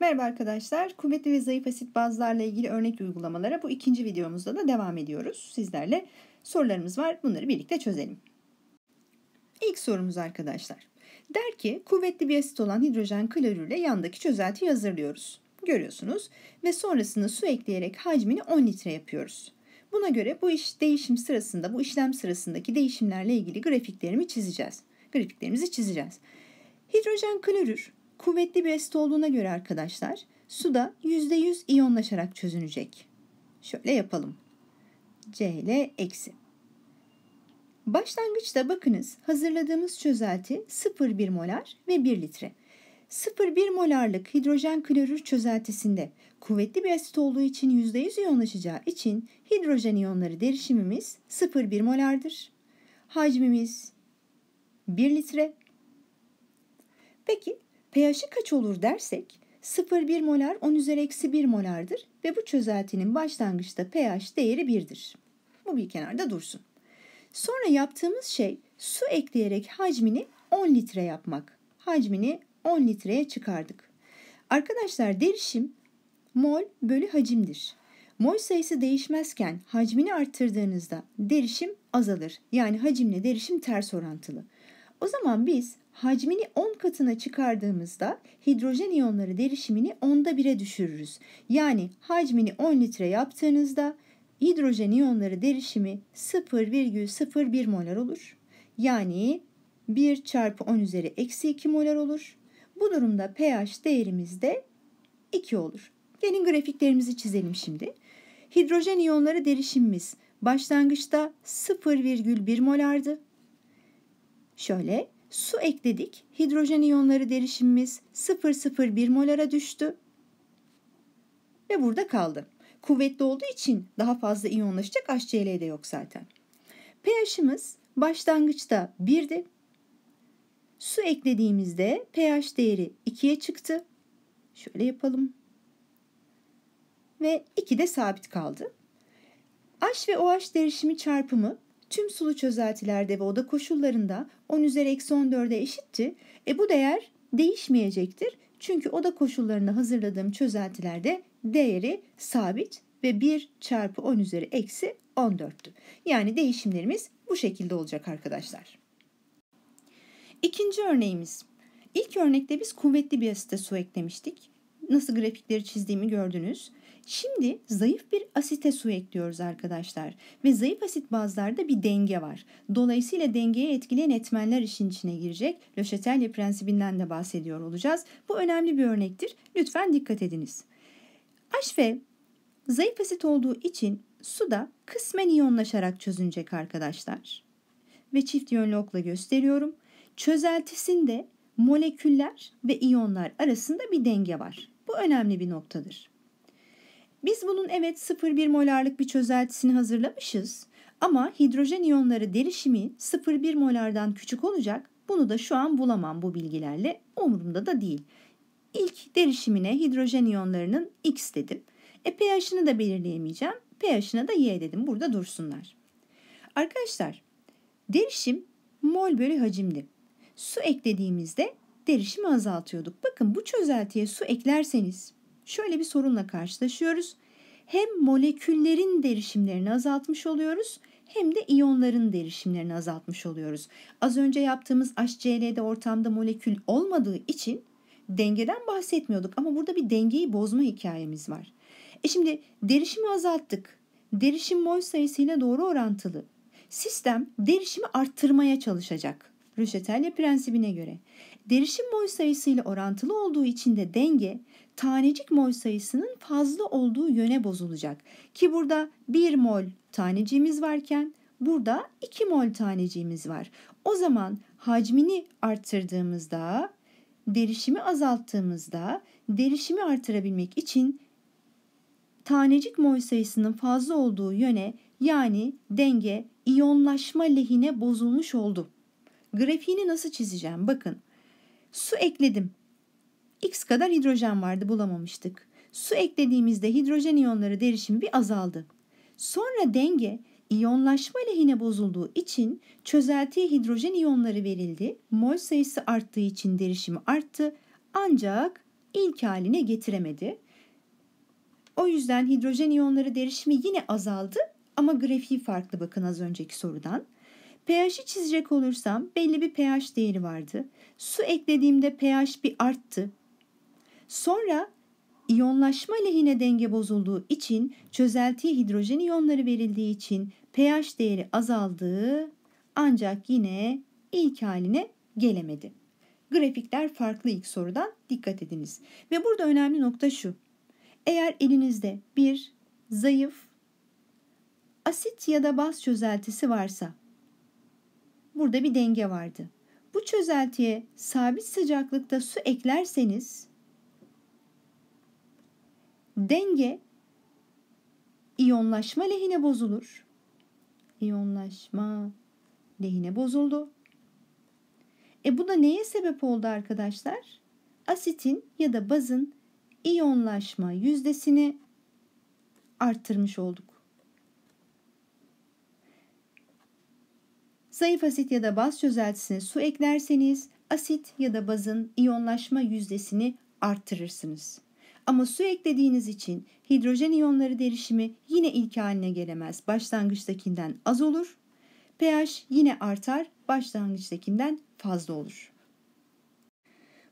Merhaba arkadaşlar. Kuvvetli ve zayıf asit bazlarla ilgili örnek uygulamalara bu ikinci videomuzda da devam ediyoruz. Sizlerle sorularımız var. Bunları birlikte çözelim. İlk sorumuz arkadaşlar. Der ki kuvvetli bir asit olan hidrojen klorürle yandaki çözeltiyi hazırlıyoruz. Görüyorsunuz ve sonrasında su ekleyerek hacmini 10 litre yapıyoruz. Buna göre bu iş değişim sırasında bu işlem sırasındaki değişimlerle ilgili grafiklerimi çizeceğiz. Grafiklerimizi çizeceğiz. Hidrojen klorür Kuvvetli bir asit olduğuna göre arkadaşlar suda %100 iyonlaşarak çözünecek. Şöyle yapalım. Cl eksi. Başlangıçta bakınız hazırladığımız çözelti 0,1 molar ve 1 litre. 0,1 molarlık hidrojen klorür çözeltisinde kuvvetli bir asit olduğu için %100 iyonlaşacağı için hidrojen iyonları derişimimiz 0,1 molardır. Hacmimiz 1 litre. Peki pH'i kaç olur dersek 0,1 molar 10 üzeri eksi 1 molardır ve bu çözeltinin başlangıçta pH değeri 1'dir. Bu bir kenarda dursun. Sonra yaptığımız şey su ekleyerek hacmini 10 litre yapmak. Hacmini 10 litreye çıkardık. Arkadaşlar derişim mol bölü hacimdir. Mol sayısı değişmezken hacmini arttırdığınızda derişim azalır. Yani hacimle derişim ters orantılı. O zaman biz hacmini 10 katına çıkardığımızda hidrojen iyonları derişimini 10'da 1'e düşürürüz. Yani hacmini 10 litre yaptığınızda hidrojen iyonları derişimi 0,01 molar olur. Yani 1 çarpı 10 üzeri eksi 2 molar olur. Bu durumda pH değerimiz de 2 olur. Gelin grafiklerimizi çizelim şimdi. Hidrojen iyonları derişimimiz başlangıçta 0,1 molardı. Şöyle su ekledik. Hidrojen iyonları derişimimiz 0,01 molara düştü. Ve burada kaldı. Kuvvetli olduğu için daha fazla iyonlaşacak HCl de yok zaten. pH'imiz başlangıçta 1'di. Su eklediğimizde pH değeri 2'ye çıktı. Şöyle yapalım. Ve 2 de sabit kaldı. H ve OH derişimi çarpımı tüm sulu çözeltilerde ve oda koşullarında 10 üzeri eksi 14'e eşitti. E bu değer değişmeyecektir. Çünkü oda koşullarında hazırladığım çözeltilerde değeri sabit ve 1 çarpı 10 üzeri eksi 14'tü. Yani değişimlerimiz bu şekilde olacak arkadaşlar. İkinci örneğimiz. İlk örnekte biz kuvvetli bir asite su eklemiştik. Nasıl grafikleri çizdiğimi gördünüz. Şimdi zayıf bir asite su ekliyoruz arkadaşlar ve zayıf asit bazlarda bir denge var. Dolayısıyla dengeye etkileyen etmenler işin içine girecek. Löşetelye prensibinden de bahsediyor olacağız. Bu önemli bir örnektir. Lütfen dikkat ediniz. Aşfe zayıf asit olduğu için suda kısmen iyonlaşarak çözünecek arkadaşlar. Ve çift yönlü okla gösteriyorum. Çözeltisinde moleküller ve iyonlar arasında bir denge var. Bu önemli bir noktadır. Biz bunun evet 0,1 molarlık bir çözeltisini hazırlamışız. Ama hidrojen iyonları derişimi 0,1 molardan küçük olacak. Bunu da şu an bulamam bu bilgilerle. Umurumda da değil. İlk derişimine hidrojen iyonlarının X dedim. E pH'ini de belirleyemeyeceğim. pH'ine da Y dedim. Burada dursunlar. Arkadaşlar derişim mol bölü hacimdi. Su eklediğimizde derişimi azaltıyorduk. Bakın bu çözeltiye su eklerseniz şöyle bir sorunla karşılaşıyoruz. Hem moleküllerin derişimlerini azaltmış oluyoruz hem de iyonların derişimlerini azaltmış oluyoruz. Az önce yaptığımız HCl'de ortamda molekül olmadığı için dengeden bahsetmiyorduk ama burada bir dengeyi bozma hikayemiz var. E şimdi derişimi azalttık. Derişim mol sayısıyla doğru orantılı. Sistem derişimi arttırmaya çalışacak. Röşetelya prensibine göre. Derişim boy sayısıyla orantılı olduğu için de denge tanecik mol sayısının fazla olduğu yöne bozulacak. Ki burada 1 mol taneciğimiz varken burada 2 mol taneciğimiz var. O zaman hacmini arttırdığımızda, derişimi azalttığımızda derişimi artırabilmek için tanecik mol sayısının fazla olduğu yöne yani denge iyonlaşma lehine bozulmuş oldu. Grafiğini nasıl çizeceğim? Bakın. Su ekledim. X kadar hidrojen vardı bulamamıştık. Su eklediğimizde hidrojen iyonları derişim bir azaldı. Sonra denge iyonlaşma lehine bozulduğu için çözeltiye hidrojen iyonları verildi. Mol sayısı arttığı için derişimi arttı. Ancak ilk haline getiremedi. O yüzden hidrojen iyonları derişimi yine azaldı ama grafiği farklı bakın az önceki sorudan pH'i çizecek olursam belli bir pH değeri vardı. Su eklediğimde pH bir arttı. Sonra iyonlaşma lehine denge bozulduğu için çözeltiye hidrojen iyonları verildiği için pH değeri azaldı ancak yine ilk haline gelemedi. Grafikler farklı ilk sorudan dikkat ediniz. Ve burada önemli nokta şu. Eğer elinizde bir zayıf asit ya da baz çözeltisi varsa Burada bir denge vardı. Bu çözeltiye sabit sıcaklıkta su eklerseniz denge iyonlaşma lehine bozulur. İyonlaşma lehine bozuldu. E bu da neye sebep oldu arkadaşlar? Asitin ya da bazın iyonlaşma yüzdesini arttırmış olduk. Zayıf asit ya da baz çözeltisine su eklerseniz asit ya da bazın iyonlaşma yüzdesini arttırırsınız. Ama su eklediğiniz için hidrojen iyonları derişimi yine ilk haline gelemez. Başlangıçtakinden az olur. pH yine artar, başlangıçtakinden fazla olur.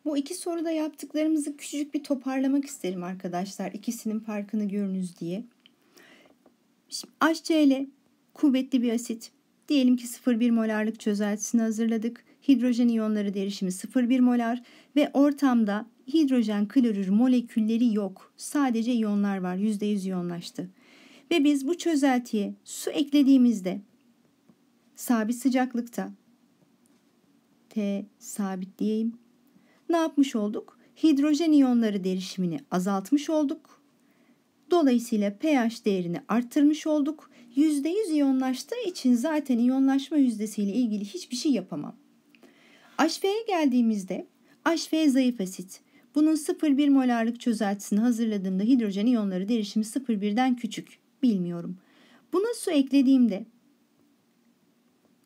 Bu iki soruda yaptıklarımızı küçücük bir toparlamak isterim arkadaşlar. İkisinin farkını görünüz diye. Şimdi HCl kuvvetli bir asit. Diyelim ki 0,1 molarlık çözeltisini hazırladık. Hidrojen iyonları derişimi 0,1 molar ve ortamda hidrojen klorür molekülleri yok. Sadece iyonlar var. %100 iyonlaştı. Ve biz bu çözeltiye su eklediğimizde sabit sıcaklıkta T sabit diyeyim. Ne yapmış olduk? Hidrojen iyonları derişimini azaltmış olduk. Dolayısıyla pH değerini arttırmış olduk %100 iyonlaştığı için zaten iyonlaşma yüzdesiyle ilgili hiçbir şey yapamam. HV'ye geldiğimizde HV zayıf asit. Bunun 0,1 molarlık çözeltisini hazırladığımda hidrojen iyonları derişimi 0,1'den küçük. Bilmiyorum. Buna su eklediğimde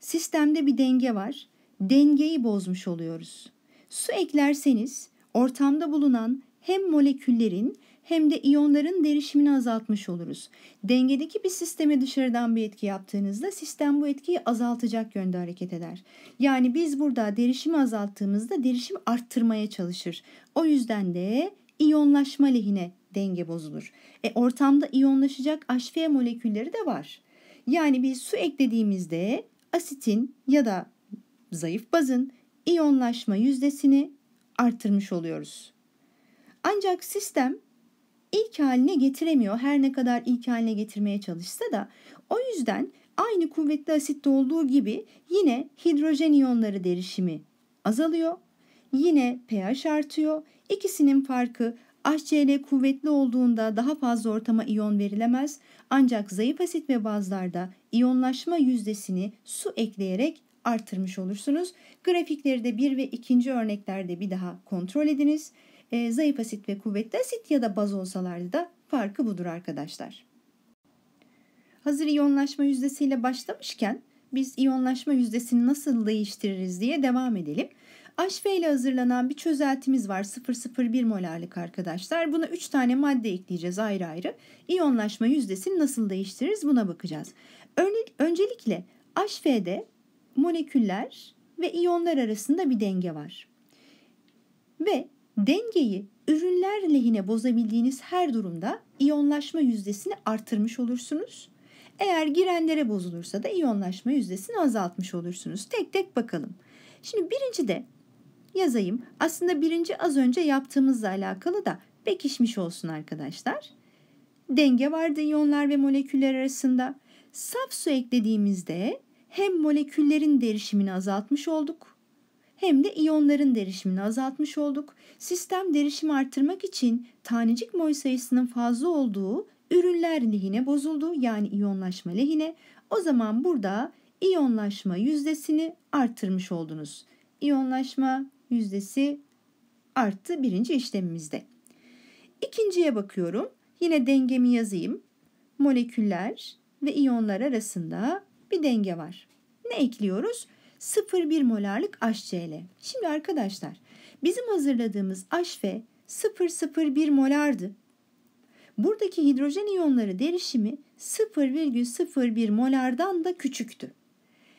sistemde bir denge var. Dengeyi bozmuş oluyoruz. Su eklerseniz ortamda bulunan hem moleküllerin hem de iyonların derişimini azaltmış oluruz. Dengedeki bir sisteme dışarıdan bir etki yaptığınızda sistem bu etkiyi azaltacak yönde hareket eder. Yani biz burada derişimi azalttığımızda derişim arttırmaya çalışır. O yüzden de iyonlaşma lehine denge bozulur. E ortamda iyonlaşacak aşfiye molekülleri de var. Yani biz su eklediğimizde asitin ya da zayıf bazın iyonlaşma yüzdesini artırmış oluyoruz. Ancak sistem ilk haline getiremiyor. Her ne kadar ilk haline getirmeye çalışsa da. O yüzden aynı kuvvetli asitte olduğu gibi yine hidrojen iyonları derişimi azalıyor. Yine pH artıyor. İkisinin farkı HCl kuvvetli olduğunda daha fazla ortama iyon verilemez ancak zayıf asit ve bazlarda iyonlaşma yüzdesini su ekleyerek artırmış olursunuz. Grafikleri de 1 ve 2. örneklerde bir daha kontrol ediniz. E, zayıf asit ve kuvvetli asit ya da baz olsalardı da farkı budur arkadaşlar. Hazır iyonlaşma yüzdesiyle başlamışken biz iyonlaşma yüzdesini nasıl değiştiririz diye devam edelim. HV ile hazırlanan bir çözeltimiz var 0,01 molarlık arkadaşlar. Buna 3 tane madde ekleyeceğiz ayrı ayrı. İyonlaşma yüzdesini nasıl değiştiririz buna bakacağız. Öncelikle HV'de moleküller ve iyonlar arasında bir denge var. Ve Dengeyi ürünler lehine bozabildiğiniz her durumda iyonlaşma yüzdesini artırmış olursunuz. Eğer girenlere bozulursa da iyonlaşma yüzdesini azaltmış olursunuz. Tek tek bakalım. Şimdi birinci de yazayım. Aslında birinci az önce yaptığımızla alakalı da bekişmiş olsun arkadaşlar. Denge vardı iyonlar ve moleküller arasında. Saf su eklediğimizde hem moleküllerin derişimini azaltmış olduk hem de iyonların derişimini azaltmış olduk. Sistem derişimi artırmak için tanecik mol sayısının fazla olduğu ürünler lehine bozuldu yani iyonlaşma lehine. O zaman burada iyonlaşma yüzdesini artırmış oldunuz. İyonlaşma yüzdesi arttı birinci işlemimizde. İkinciye bakıyorum. Yine dengemi yazayım. Moleküller ve iyonlar arasında bir denge var. Ne ekliyoruz? 0,1 molarlık HCl. Şimdi arkadaşlar bizim hazırladığımız HF 0,01 molardı. Buradaki hidrojen iyonları derişimi 0,01 molardan da küçüktü.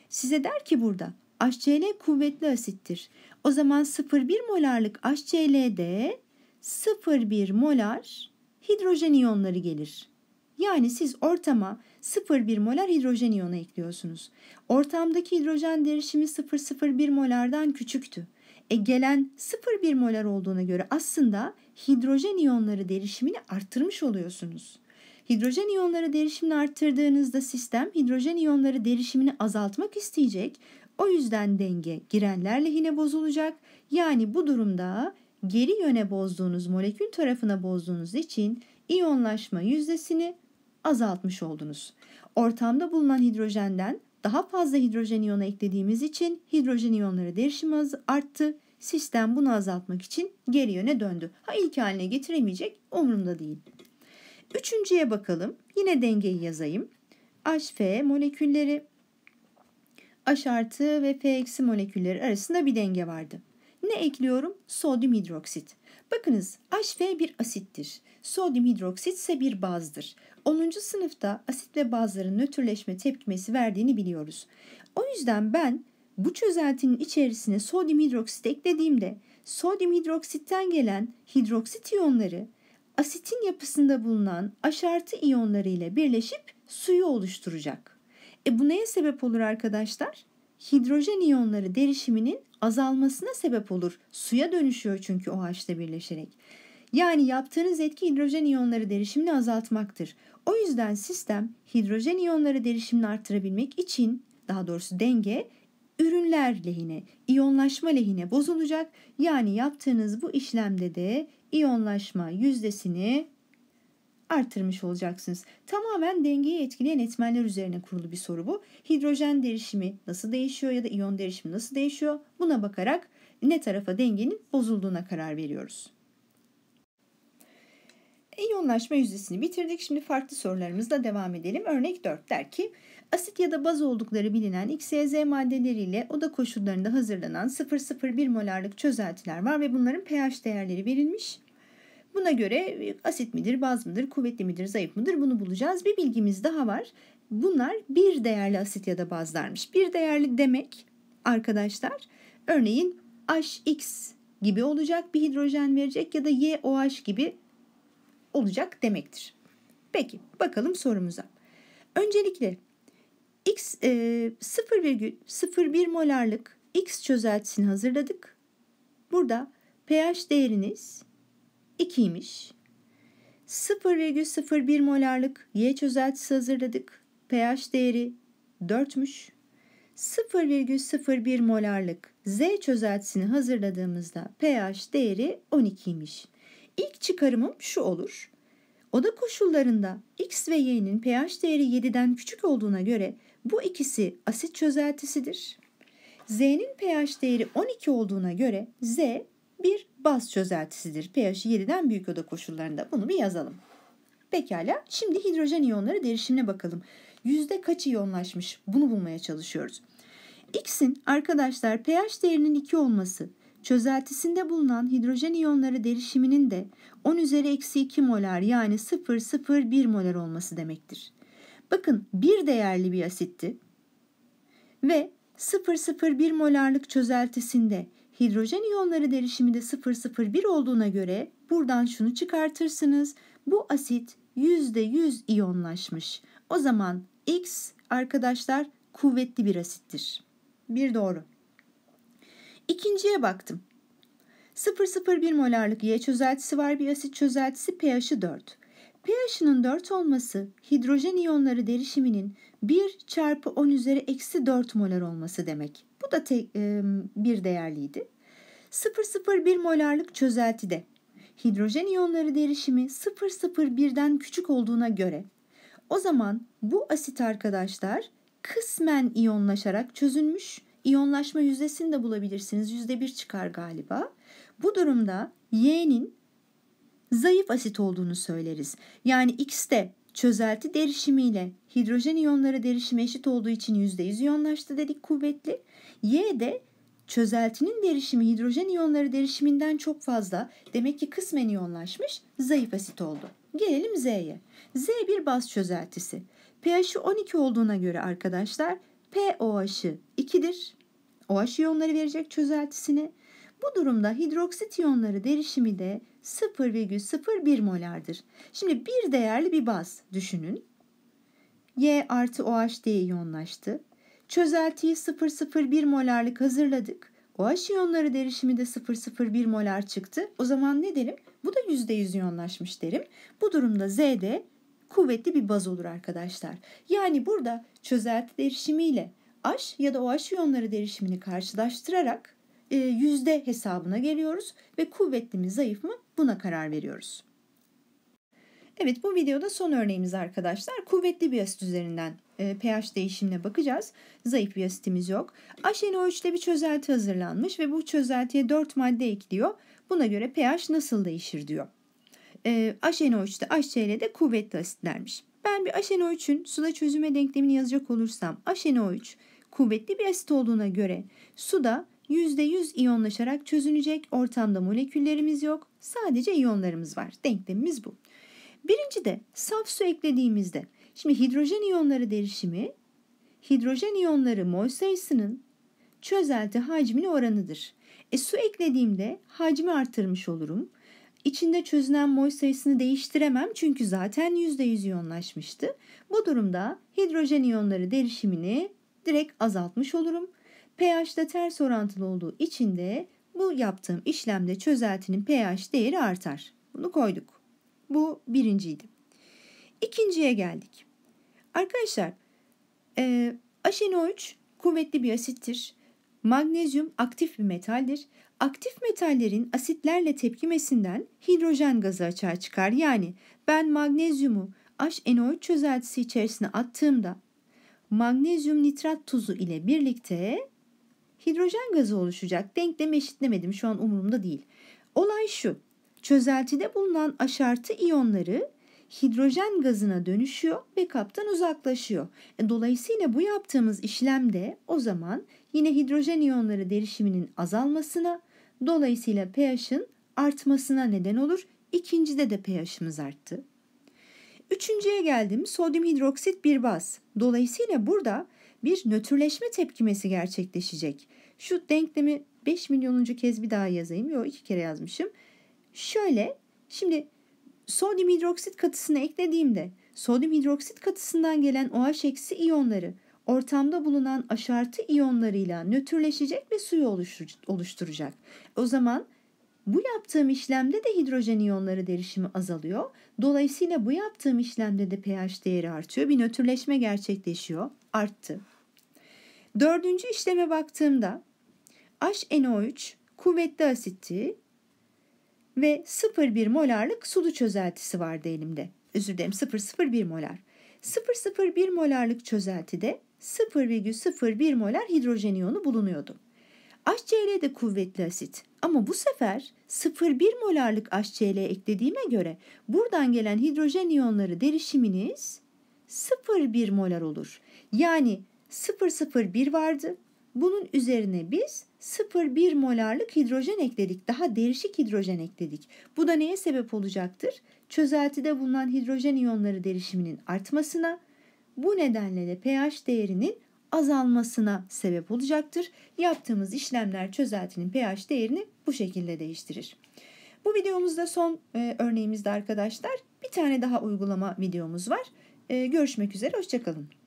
Size der ki burada HCl kuvvetli asittir. O zaman 0,1 molarlık HCl'de 0,1 molar hidrojen iyonları gelir. Yani siz ortama 0,1 molar hidrojen iyonu ekliyorsunuz. Ortamdaki hidrojen derişimi 0,01 molardan küçüktü. E gelen 0,1 molar olduğuna göre aslında hidrojen iyonları derişimini arttırmış oluyorsunuz. Hidrojen iyonları derişimini arttırdığınızda sistem hidrojen iyonları derişimini azaltmak isteyecek. O yüzden denge girenler lehine bozulacak. Yani bu durumda geri yöne bozduğunuz molekül tarafına bozduğunuz için iyonlaşma yüzdesini azaltmış oldunuz. Ortamda bulunan hidrojenden daha fazla hidrojen iyonu eklediğimiz için hidrojen iyonları değişim arttı. Sistem bunu azaltmak için geri yöne döndü. Ha ilk haline getiremeyecek umurumda değil. Üçüncüye bakalım. Yine dengeyi yazayım. HF molekülleri H artı ve F eksi molekülleri arasında bir denge vardı. Ne ekliyorum? Sodyum hidroksit. Bakınız HV bir asittir. Sodyum hidroksit ise bir bazdır. 10. sınıfta asit ve bazların nötrleşme tepkimesi verdiğini biliyoruz. O yüzden ben bu çözeltinin içerisine sodyum hidroksit eklediğimde sodyum hidroksitten gelen hidroksit iyonları asitin yapısında bulunan aşartı iyonları ile birleşip suyu oluşturacak. E bu neye sebep olur arkadaşlar? Hidrojen iyonları derişiminin azalmasına sebep olur. suya dönüşüyor çünkü OH'la birleşerek. Yani yaptığınız etki hidrojen iyonları derişimini azaltmaktır. O yüzden sistem hidrojen iyonları derişimini artırabilmek için daha doğrusu denge ürünler lehine, iyonlaşma lehine bozulacak. Yani yaptığınız bu işlemde de iyonlaşma yüzdesini artırmış olacaksınız. Tamamen dengeyi etkileyen etmenler üzerine kurulu bir soru bu. Hidrojen derişimi nasıl değişiyor ya da iyon derişimi nasıl değişiyor buna bakarak ne tarafa dengenin bozulduğuna karar veriyoruz. İyonlaşma yüzdesini bitirdik. Şimdi farklı sorularımızla devam edelim. Örnek 4 der ki asit ya da baz oldukları bilinen XYZ maddeleriyle oda koşullarında hazırlanan 0,01 molarlık çözeltiler var ve bunların pH değerleri verilmiş. Buna göre e, asit midir, baz mıdır, kuvvetli midir, zayıf mıdır bunu bulacağız. Bir bilgimiz daha var. Bunlar bir değerli asit ya da bazlarmış. Bir değerli demek arkadaşlar örneğin HX gibi olacak bir hidrojen verecek ya da YOH gibi olacak demektir. Peki bakalım sorumuza. Öncelikle x e, 0,01 molarlık x çözeltisini hazırladık. Burada pH değeriniz 2'ymiş. 0,01 molarlık Y çözeltisi hazırladık. pH değeri 4'müş. 0,01 molarlık Z çözeltisini hazırladığımızda pH değeri 12'ymiş. İlk çıkarımım şu olur. Oda koşullarında X ve Y'nin pH değeri 7'den küçük olduğuna göre bu ikisi asit çözeltisidir. Z'nin pH değeri 12 olduğuna göre Z bir baz çözeltisidir. pH 7'den büyük oda koşullarında. Bunu bir yazalım. Pekala. Şimdi hidrojen iyonları derişimine bakalım. Yüzde kaç iyonlaşmış? Bunu bulmaya çalışıyoruz. X'in arkadaşlar pH değerinin 2 olması, çözeltisinde bulunan hidrojen iyonları derişiminin de 10 üzeri eksi 2 molar yani 0,01 molar olması demektir. Bakın bir değerli bir asitti ve 0,01 molarlık çözeltisinde Hidrojen iyonları derişiminde 0,01 olduğuna göre buradan şunu çıkartırsınız. Bu asit %100 iyonlaşmış. O zaman X arkadaşlar kuvvetli bir asittir. Bir doğru. İkinciye baktım. 0,01 molarlık Y çözeltisi var bir asit çözeltisi pH'i 4. pH'inin 4 olması hidrojen iyonları derişiminin 1 çarpı 10 üzeri eksi 4 molar olması demek. Bu da te, e, bir değerliydi. 0,01 molarlık çözelti de hidrojen iyonları derişimi 0,01'den küçük olduğuna göre o zaman bu asit arkadaşlar kısmen iyonlaşarak çözülmüş. iyonlaşma yüzdesini de bulabilirsiniz. Yüzde bir çıkar galiba. Bu durumda Y'nin zayıf asit olduğunu söyleriz. Yani X'te çözelti derişimiyle hidrojen iyonları derişimi eşit olduğu için yüzde yüz iyonlaştı dedik kuvvetli. Y de çözeltinin derişimi hidrojen iyonları derişiminden çok fazla. Demek ki kısmen iyonlaşmış zayıf asit oldu. Gelelim Z'ye. Z bir baz çözeltisi. pH'i 12 olduğuna göre arkadaşlar pOH'ı 2'dir. OH iyonları verecek çözeltisini. Bu durumda hidroksit iyonları derişimi de 0,01 molardır. Şimdi bir değerli bir baz düşünün. Y artı OH diye iyonlaştı. Çözeltiyi 0,01 molarlık hazırladık. OH iyonları derişimi de 0,01 molar çıktı. O zaman ne derim? Bu da %100 iyonlaşmış derim. Bu durumda Z'de kuvvetli bir baz olur arkadaşlar. Yani burada çözelti derişimiyle H ya da OH iyonları derişimini karşılaştırarak e, yüzde hesabına geliyoruz ve kuvvetli mi zayıf mı buna karar veriyoruz. Evet bu videoda son örneğimiz arkadaşlar. Kuvvetli bir asit üzerinden e, pH değişimine bakacağız. Zayıf bir asitimiz yok. AşenoH ile bir çözelti hazırlanmış ve bu çözeltiye 4 madde ekliyor. Buna göre pH nasıl değişir diyor. E, aşenoH'de HCl de kuvvetli asitlermiş. Ben bir AsHNO3'ün suda çözüme denklemini yazacak olursam AsHNO3 kuvvetli bir asit olduğuna göre suda %100 iyonlaşarak çözünecek. Ortamda moleküllerimiz yok. Sadece iyonlarımız var. Denklemimiz bu. Birinci de saf su eklediğimizde şimdi hidrojen iyonları derişimi hidrojen iyonları mol sayısının çözelti hacmini oranıdır. E, su eklediğimde hacmi artırmış olurum. İçinde çözünen mol sayısını değiştiremem çünkü zaten %100 iyonlaşmıştı. Bu durumda hidrojen iyonları derişimini direkt azaltmış olurum. pH de ters orantılı olduğu için de bu yaptığım işlemde çözeltinin pH değeri artar. Bunu koyduk. Bu birinciydi. İkinciye geldik. Arkadaşlar e, aşeno3 kuvvetli bir asittir. Magnezyum aktif bir metaldir. Aktif metallerin asitlerle tepkimesinden hidrojen gazı açığa çıkar. Yani ben magnezyumu HNO3 çözeltisi içerisine attığımda magnezyum nitrat tuzu ile birlikte hidrojen gazı oluşacak. Denkleme eşitlemedim şu an umurumda değil. Olay şu. Çözeltide bulunan aşartı iyonları hidrojen gazına dönüşüyor ve kaptan uzaklaşıyor. E, dolayısıyla bu yaptığımız işlemde o zaman yine hidrojen iyonları derişiminin azalmasına, dolayısıyla pH'in artmasına neden olur. İkincide de pH'imiz arttı. Üçüncüye geldim. Sodyum hidroksit bir baz. Dolayısıyla burada bir nötrleşme tepkimesi gerçekleşecek. Şu denklemi 5 milyonuncu kez bir daha yazayım. Yok iki kere yazmışım. Şöyle şimdi sodyum hidroksit katısını eklediğimde sodyum hidroksit katısından gelen OH eksi iyonları ortamda bulunan aşartı iyonlarıyla nötrleşecek ve suyu oluşturacak. O zaman bu yaptığım işlemde de hidrojen iyonları derişimi azalıyor. Dolayısıyla bu yaptığım işlemde de pH değeri artıyor. Bir nötrleşme gerçekleşiyor. Arttı. Dördüncü işleme baktığımda HNO3 kuvvetli asitti ve 0,1 molarlık sulu çözeltisi vardı elimde. Özür dilerim 0,01 molar. 0,01 molarlık çözeltide 0,01 molar hidrojen iyonu bulunuyordu. HCl de kuvvetli asit ama bu sefer 0,1 molarlık HCl eklediğime göre buradan gelen hidrojen iyonları derişiminiz 0,1 molar olur. Yani 0,01 vardı bunun üzerine biz 0,1 molarlık hidrojen ekledik. Daha derişik hidrojen ekledik. Bu da neye sebep olacaktır? Çözeltide bulunan hidrojen iyonları derişiminin artmasına, bu nedenle de pH değerinin azalmasına sebep olacaktır. Yaptığımız işlemler çözeltinin pH değerini bu şekilde değiştirir. Bu videomuzda son e, örneğimizde arkadaşlar bir tane daha uygulama videomuz var. E, görüşmek üzere, hoşçakalın.